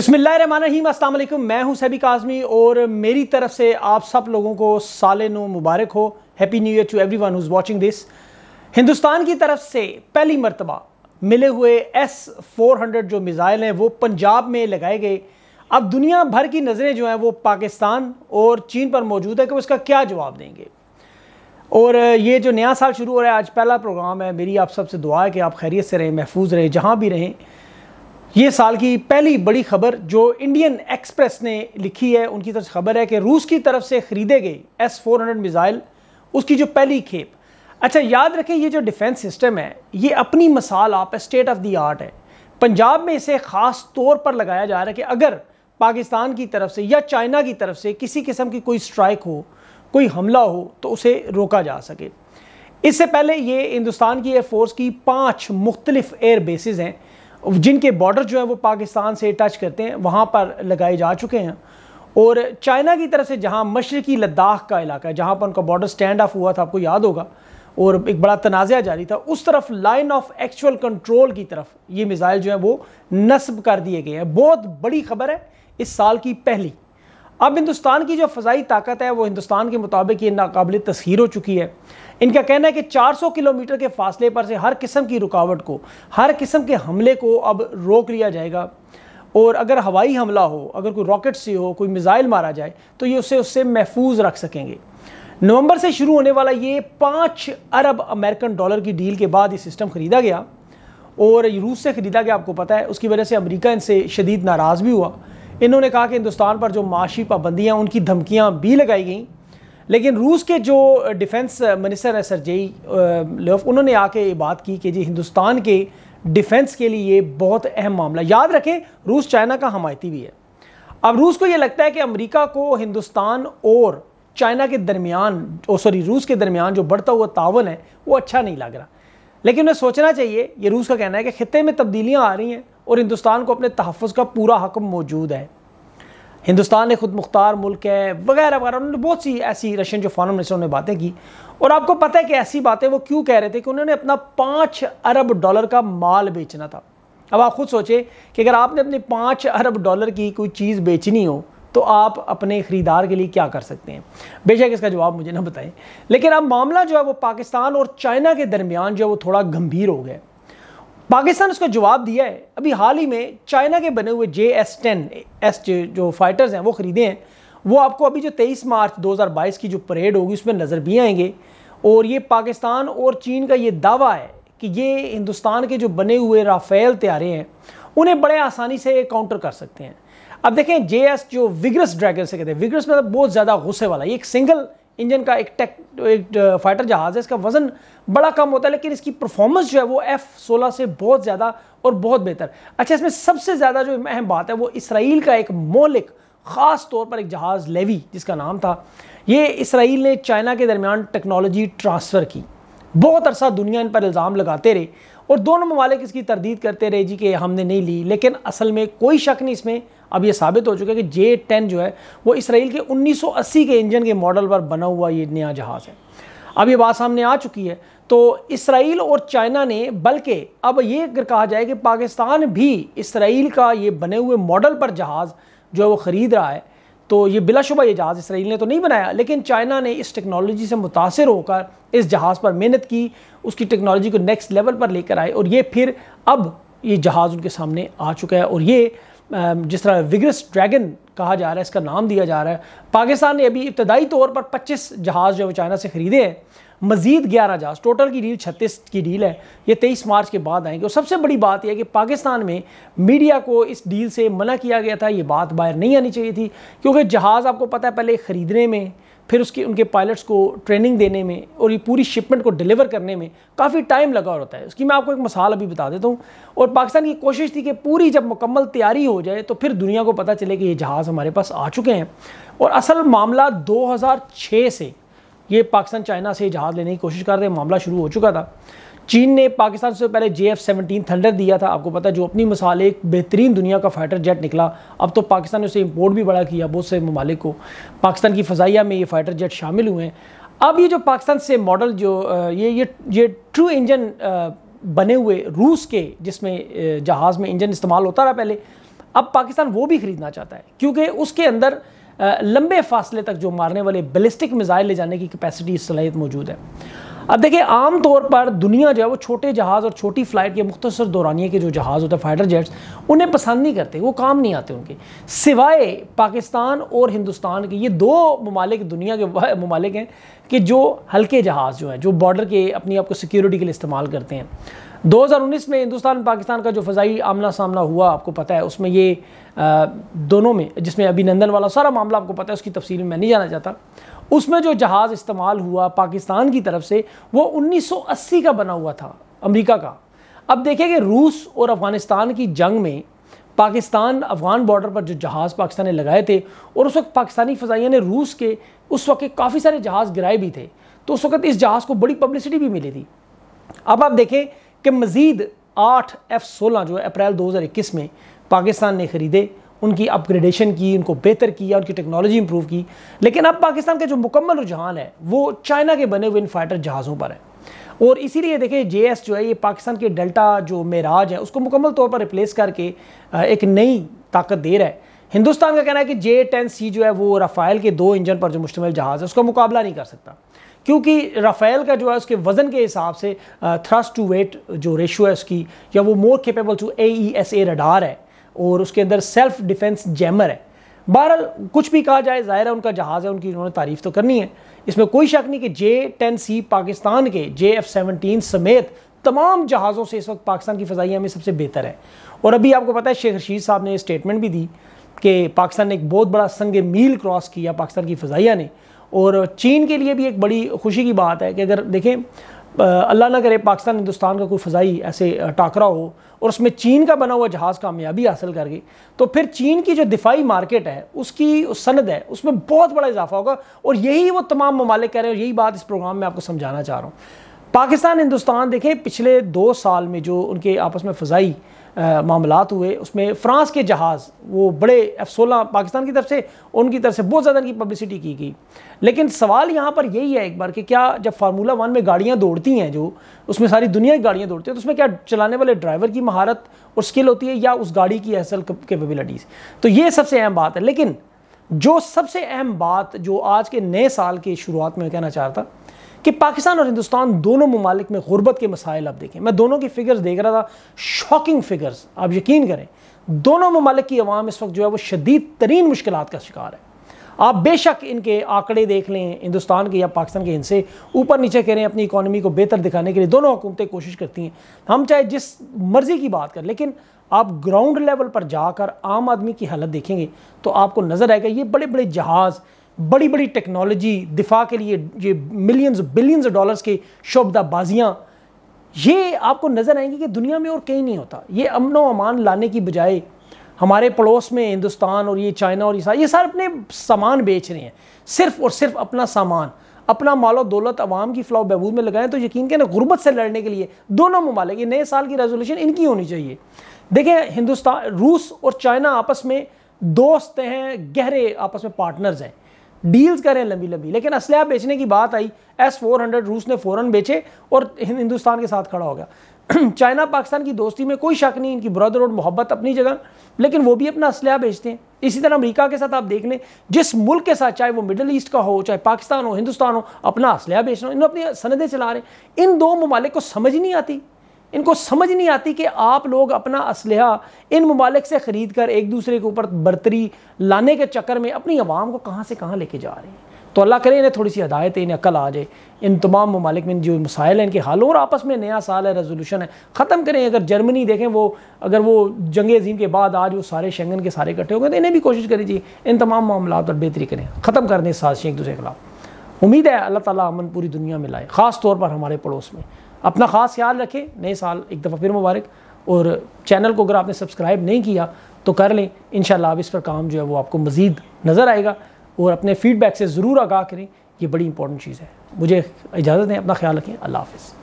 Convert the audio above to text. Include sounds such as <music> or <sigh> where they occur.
बिस्मिल्लाम मैं हूं सैबिक आज़मी और मेरी तरफ से आप सब लोगों को साल नो मुबारक हो happy new year to everyone watching this Hindustan की तरफ से पहली मरतबा मिले हुए एस 400 जो मिज़ाइल हैं वो पंजाब में लगाए गए अब दुनिया भर की नज़रें जो हैं वो पाकिस्तान और चीन पर मौजूद है कि वो इसका क्या जवाब देंगे और ये जो नया साल शुरू हो रहा है आज पहला प्रोग्राम है मेरी आप सबसे दुआ है कि आप खैरियत से रहें महफूज रहें जहाँ भी रहें ये साल की पहली बड़ी खबर जो इंडियन एक्सप्रेस ने लिखी है उनकी तरफ खबर है कि रूस की तरफ से खरीदे गए एस फोर हंड्रेड मिज़ाइल उसकी जो पहली खेप अच्छा याद रखें ये जो डिफेंस सिस्टम है ये अपनी मिसाल आप स्टेट ऑफ द आर्ट है पंजाब में इसे ख़ास तौर पर लगाया जा रहा है कि अगर पाकिस्तान की तरफ से या चाइना की तरफ से किसी किस्म की कोई स्ट्राइक हो कोई हमला हो तो उसे रोका जा सके इससे पहले ये हिंदुस्तान की एयरफोर्स की पाँच मुख्तलिफ एयर बेसिस हैं जिनके बॉर्डर जो है वो पाकिस्तान से टच करते हैं वहाँ पर लगाए जा चुके हैं और चाइना की तरफ से जहाँ मशरकी लद्दाख का इलाका है जहाँ पर उनका बॉर्डर स्टैंड ऑफ हुआ था आपको याद होगा और एक बड़ा तनाज़ा जारी था उस तरफ लाइन ऑफ एक्चुअल कंट्रोल की तरफ ये मिज़ाइल जो है वो नस्ब कर दिए गए हैं बहुत बड़ी खबर है इस साल की पहली अब हिंदुस्तान की जो फ़जाई ताकत है वो हिंदुस्तान के मुताबिक ये नाकबिल तस्हीर हो चुकी है इनका कहना है कि 400 किलोमीटर के फासले पर से हर किस्म की रुकावट को हर किस्म के हमले को अब रोक लिया जाएगा और अगर हवाई हमला हो अगर कोई रॉकेट से हो कोई मिज़ाइल मारा जाए तो ये उसे उससे महफूज रख सकेंगे नवंबर से शुरू होने वाला ये पाँच अरब अमेरिकन डॉलर की डील के बाद ये सिस्टम ख़रीदा गया और रूस से ख़रीदा गया आपको पता है उसकी वजह से अमरीका इनसे शदीद नाराज़ भी हुआ इन्होंने कहा कि हिंदुस्तान पर जो माशी पाबंदियाँ उनकी धमकियाँ भी लगाई गई लेकिन रूस के जो डिफेंस मिनिस्टर हैं सरजेई लेफ उन्होंने आके ये बात की कि जी हिंदुस्तान के डिफेंस के लिए ये बहुत अहम मामला याद रखें रूस चाइना का हमायती भी है अब रूस को ये लगता है कि अमेरिका को हिंदुस्तान और चाइना के दरमियान सॉरी रूस के दरमियान जो बढ़ता हुआ तावन है वो अच्छा नहीं लग रहा लेकिन उन्हें सोचना चाहिए ये रूस का कहना है कि खत्े में तब्दीलियाँ आ रही हैं और हिंदुस्तान को अपने तहफ़ का पूरा हक मौजूद है हिंदुस्तान एक खुद मुख्तार मुल्क है वगैरह वगैरह उन्होंने बहुत सी ऐसी रशियन जो फॉरन मिनिस्टर ने बातें की और आपको पता है कि ऐसी बातें वो क्यों कह रहे थे कि उन्होंने अपना पाँच अरब डॉलर का माल बेचना था अब आप खुद सोचें कि अगर आपने अपने पाँच अरब डॉलर की कोई चीज़ बेचनी हो तो आप अपने ख़रीदार के लिए क्या कर सकते हैं बेशक इसका जवाब मुझे ना बताएं लेकिन अब मामला जो है वो पाकिस्तान और चाइना के दरमियान जो है वो थोड़ा गंभीर हो गया पाकिस्तान उसका जवाब दिया है अभी हाल ही में चाइना के बने हुए जे एस टेन एस जो फाइटर्स हैं वो ख़रीदे हैं वो आपको अभी जो 23 मार्च 2022 की जो परेड होगी उसमें नज़र भी आएंगे और ये पाकिस्तान और चीन का ये दावा है कि ये हिंदुस्तान के जो बने हुए राफेल त्यारे हैं उन्हें बड़े आसानी से काउंटर कर सकते हैं अब देखें जे एस जो विग्रस ड्रैगन से कहते हैं विग्रस मतलब बहुत ज़्यादा गुस्से वाला ये एक सिंगल इंजन का एक टेक एक फाइटर जहाज़ है इसका वज़न बड़ा कम होता है लेकिन इसकी परफॉर्मेंस जो है वो एफ़ सोलह से बहुत ज़्यादा और बहुत बेहतर अच्छा इसमें सबसे ज़्यादा जो अहम बात है वो इसराइल का एक मौलिक ख़ास तौर पर एक जहाज़ लेवी जिसका नाम था ये इसराइल ने चाइना के दरमियान टेक्नोलॉजी ट्रांसफ़र की बहुत अरसा दुनिया इन पर इल्ज़ाम लगाते रहे और दोनों ममालिक इसकी तरदीद करते रहे जी कि हमने नहीं ली लेकिन असल में कोई शक नहीं इसमें अब ये साबित हो चुका है कि जे टेन जो है वो इसराइल के 1980 के इंजन के मॉडल पर बना हुआ ये नया जहाज़ है अब ये बात सामने आ चुकी है तो इसराइल और चाइना ने बल्कि अब ये अगर कहा जाए कि पाकिस्तान भी इसराइल का ये बने हुए मॉडल पर जहाज़ जो है वो ख़रीद रहा है तो ये बिलाशुबा ये जहाज़ इसराइल ने तो नहीं बनाया लेकिन चाइना ने इस टेक्नोलॉजी से मुतासर होकर इस जहाज़ पर मेहनत की उसकी टेक्नोलॉजी को नेक्स्ट लेवल पर लेकर आए और ये फिर अब ये जहाज़ उनके सामने आ चुका है और ये जिस तरह विग्रस ड्रैगन कहा जा रहा है इसका नाम दिया जा रहा है पाकिस्तान ने अभी इब्तदाई तौर पर 25 जहाज़ जो है चाइना से ख़रीदे हैं मजीद ग्यारह जहाज टोटल की डील छत्तीस की डील है ये तेईस मार्च के बाद आएंगे और सबसे बड़ी बात यह कि पाकिस्तान में मीडिया को इस डील से मना किया गया था ये बात बाहर नहीं आनी चाहिए थी क्योंकि जहाज़ आपको पता है पहले ख़रीदने में फिर उसके उनके पायलट्स को ट्रेनिंग देने में और ये पूरी शिपमेंट को डिलीवर करने में काफ़ी टाइम लगा होता है उसकी मैं आपको एक मसाल अभी बता देता हूँ और पाकिस्तान की कोशिश थी कि पूरी जब मुकम्मल तैयारी हो जाए तो फिर दुनिया को पता चले कि ये जहाज़ हमारे पास आ चुके हैं और असल मामला 2006 से ये पाकिस्तान चाइना से जहाज़ लेने की कोशिश कर रहे मामला शुरू हो चुका था चीन ने पाकिस्तान से पहले जे एफ सेवनटीन थंडर दिया था आपको पता है जो अपनी मिसाल एक बेहतरीन दुनिया का फाइटर जेट निकला अब तो पाकिस्तान ने उसे इम्पोर्ट भी बड़ा किया बहुत से ममालिक को पाकिस्तान की फ़जाइया में ये फाइटर जेट शामिल हुए हैं अब ये जो पाकिस्तान से मॉडल जो ये ये ये ट्रू इंजन बने हुए रूस के जिसमें जहाज़ में इंजन इस्तेमाल होता रहा पहले अब पाकिस्तान वो भी ख़रीदना चाहता है क्योंकि उसके अंदर लंबे फासले तक जो मारने वाले बैलिस्टिक मिज़ाइल ले जाने की कैपेसिटी सलाहियत मौजूद है अब देखिए आम तौर पर दुनिया जो है वो छोटे जहाज़ और छोटी फ्लाइट के मुख्तर दौरानिए के जो जहाज़ होते हैं फाइटर जेट्स उन्हें पसंद नहीं करते वो काम नहीं आते उनके सिवाए पाकिस्तान और हिंदुस्तान के ये दो ममालिक दुनिया के ममालिक हैं कि जो हल्के जहाज़ जो हैं जो बॉर्डर के अपनी आपको सिक्योरिटी के लिए इस्तेमाल करते हैं 2019 में हिंदुस्तान पाकिस्तान का जो फ़जाई आमना सामना हुआ आपको पता है उसमें ये आ, दोनों में जिसमें अभिनंदन वाला सारा मामला आपको पता है उसकी तफसील में मैं नहीं जाना चाहता उसमें जो जहाज़ इस्तेमाल हुआ पाकिस्तान की तरफ से वो 1980 का बना हुआ था अमेरिका का अब देखिए कि रूस और अफ़गानिस्तान की जंग में पाकिस्तान अफगान बॉर्डर पर जो जहाज़ पाकिस्तान ने लगाए थे और उस वक्त पाकिस्तानी फ़जाइया ने रूस के उस वक्त काफ़ी सारे जहाज़ गिराए भी थे तो उस वक्त इस जहाज़ को बड़ी पब्लिसिटी भी मिली थी अब आप देखें कि मज़ीद आठ एफ़ सोलह जो है अप्रैल इक्कीस में पाकिस्तान ने ख़रीदे उनकी अपग्रेडेशन की उनको बेहतर किया उनकी टेक्नोलॉजी इंप्रूव की लेकिन अब पाकिस्तान का जो मुकम्मल रुझान है वो चाइना के बने हुए इन फाइटर जहाज़ों पर है और इसीलिए देखिए जे एस जो है ये पाकिस्तान के डेल्टा जो मेराज है उसको मुकम्मल तौर पर रिप्लेस करके एक नई ताकत दे रहा है हिंदुस्तान का कहना है कि जे टेन सी जो है वो रफाइल के दो इंजन पर जो मुश्तमिल जहाज़ है उसका मुकाबला नहीं कर सकता क्योंकि राफेल का जो है उसके वज़न के हिसाब से थ्रस्ट टू वेट जो रेशो है उसकी या वो more capable to A E S A radar है और उसके अंदर सेल्फ डिफेंस जैमर है बहरहाल कुछ भी कहा जाए ज़ाहिर है उनका जहाज़ है उनकी उन्होंने तारीफ तो करनी है इसमें कोई शक नहीं कि जे टेन सी पाकिस्तान के जे एफ सेवनटीन समेत तमाम जहाज़ों से इस वक्त पाकिस्तान की फ़जाइया में सबसे बेहतर है और अभी आपको पता है शेख रशीद साहब ने स्टेटमेंट भी दी कि पाकिस्तान ने एक बहुत बड़ा संग मील क्रॉस किया पाकिस्तान की फ़जाइया ने और चीन के लिए भी एक बड़ी खुशी की बात है कि अगर देखें अल्लाह ना करे पाकिस्तान हिंदुस्तान का कोई फ़जाई ऐसे टाकरा हो और उसमें चीन का बना हुआ जहाज़ कामयाबी हासिल कर गई तो फिर चीन की जो दिफाई मार्केट है उसकी उस सनद है उसमें बहुत बड़ा इजाफा होगा और यही वो तमाम ममालिक कह रहे हैं और यही बात इस प्रोग्राम में आपको समझाना चाह रहा हूँ पाकिस्तान हिंदुस्तान देखें पिछले दो साल में जो उनके आपस में फ़जाई मामला हुए उसमें फ्रांस के जहाज़ वो बड़े एफ सोलह पाकिस्तान की तरफ से उनकी तरफ से बहुत ज़्यादा इनकी पब्लिसिटी की गई लेकिन सवाल यहाँ पर यही है एक बार कि क्या जब फार्मूला वन में गाड़ियाँ दौड़ती हैं जो उसमें सारी दुनिया की गाड़ियाँ दौड़ती हैं तो उसमें क्या चलाने वाले ड्राइवर की महारत और स्किल होती है या उस गाड़ी की असल कैपेबिलिटीज़ तो ये सबसे अहम बात है लेकिन जो सबसे अहम बात जो आज के नए साल के शुरुआत में कहना चाहता कि पाकिस्तान और हिंदुस्तान दोनों ममालिक में गुर्बत के मसाइल आप देखें मैं दोनों की फिगर्स देख रहा था शॉकिंग फिगर्स आप यकीन करें दोनों ममालिक की आवाम इस वक्त जो है वो शदीद तरीन मुश्किल का शिकार है आप बेशक इनके आंकड़े देख लें हिंदुस्तान के या पाकिस्तान के हिंसे ऊपर नीचे कह रहे हैं अपनी इकानमी को बेहतर दिखाने के लिए दोनों हुकूमतें कोशिश करती हैं हम चाहे जिस मर्ज़ी की बात करें लेकिन आप ग्राउंड लेवल पर जाकर आम आदमी की हालत देखेंगे तो आपको नज़र आएगा ये बड़े बड़े जहाज़ बड़ी बड़ी टेक्नोलॉजी दिफा के लिए ये मिलियंस बिलियंस डॉलर्स के शोबदाबाजियाँ ये आपको नज़र आएंगी कि दुनिया में और कहीं नहीं होता ये अमन व अमान लाने की बजाय हमारे पड़ोस में हिंदुस्तान और ये चाइना और ये सारे ये सारे अपने सामान बेच रहे हैं सिर्फ और सिर्फ अपना सामान अपना मालो दौलत अवाम की फलाह बहबूद में लगाएं तो यकीन ना गुर्बत से लड़ने के लिए दोनों ममालिक ये नए साल की रेजोल्यूशन इनकी होनी चाहिए देखें हिंदुस्तान रूस और चाइना आपस में दोस्त हैं गहरे आपस में पार्टनर्स हैं डील्स करें लंबी लंबी लेकिन असलहा बेचने की बात आई एस फोर हंड्रेड रूस ने फ़ौरन बेचे और हिंदुस्तान के साथ खड़ा हो गया <clears throat> चाइना पाकिस्तान की दोस्ती में कोई शक नहीं इनकी ब्रदर और मोहब्बत अपनी जगह लेकिन वो भी अपना असलह बेचते हैं इसी तरह अमेरिका के साथ आप देख लें जिस मुल्क के साथ चाहे वो मिडल ईस्ट का हो चाहे पाकिस्तान हो हिंदुस्तान हो अपना असलह बेच रहे हो इन अपनी सनदें चला रहे हैं इन दो ममालिक को समझ नहीं आती इनको समझ नहीं आती कि आप लोग अपना असलहा इन ममालिक से ख़रीद कर एक दूसरे के ऊपर बरतरी लाने के चक्कर में अपनी आवाम को कहाँ से कहाँ लेके जा रहे हैं तो अल्लाह करें इन्हें थोड़ी सी हदायत इन्हें अकल आ जाए इन तमाम ममालिक में जो मसाइल हैं इनके हाल और आपस में नया साल है रेजोलूशन है ख़त्म करें अगर जर्मनी देखें वो अगर वो जंग अजीम के बाद आज वो सारे शेंगन के सारे इकट्ठे हो गए तो इन्हें भी कोशिश करें जी इन तमाम मामला पर बेहतरी करें ख़त्म कर दें साजिशें एक दूसरे के खिलाफ उम्मीद है अल्लाह ताली अमन पूरी दुनिया में लाए ख़ास तौर पर हमारे पड़ोस में अपना ख़ास ख्याल रखें नए साल एक दफ़ा फिर मुबारक और चैनल को अगर आपने सब्सक्राइब नहीं किया तो कर लें इन आप इस पर काम जो है वो आपको मज़ीद नज़र आएगा और अपने फीडबैक से ज़रूर आगाह करें ये बड़ी इंपॉर्टेंट चीज़ है मुझे इजाज़त दें अपना ख्याल रखें अल्लाह हाफिज़